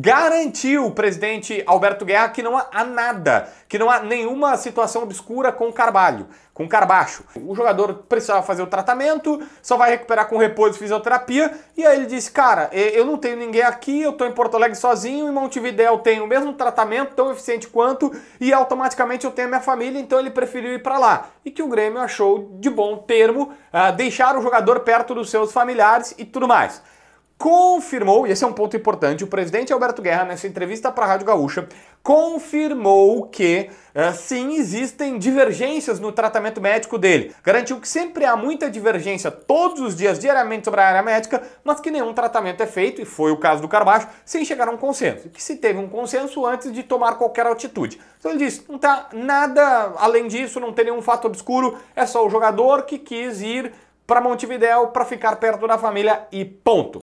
garantiu o presidente Alberto Guerra que não há nada, que não há nenhuma situação obscura com Carvalho, com Carbacho. O jogador precisava fazer o tratamento, só vai recuperar com repouso e fisioterapia, e aí ele disse, cara, eu não tenho ninguém aqui, eu tô em Porto Alegre sozinho, em Montevidéu tenho o mesmo tratamento, tão eficiente quanto, e automaticamente eu tenho a minha família, então ele preferiu ir para lá. E que o Grêmio achou de bom termo uh, deixar o jogador perto dos seus familiares e tudo mais confirmou, e esse é um ponto importante, o presidente Alberto Guerra, nessa entrevista para a Rádio Gaúcha, confirmou que eh, sim existem divergências no tratamento médico dele. Garantiu que sempre há muita divergência todos os dias, diariamente, sobre a área médica, mas que nenhum tratamento é feito, e foi o caso do Carbacho, sem chegar a um consenso. Que se teve um consenso antes de tomar qualquer altitude. Então ele disse: não está nada além disso, não tem nenhum fato obscuro, é só o jogador que quis ir para Montevidéu para ficar perto da família e ponto.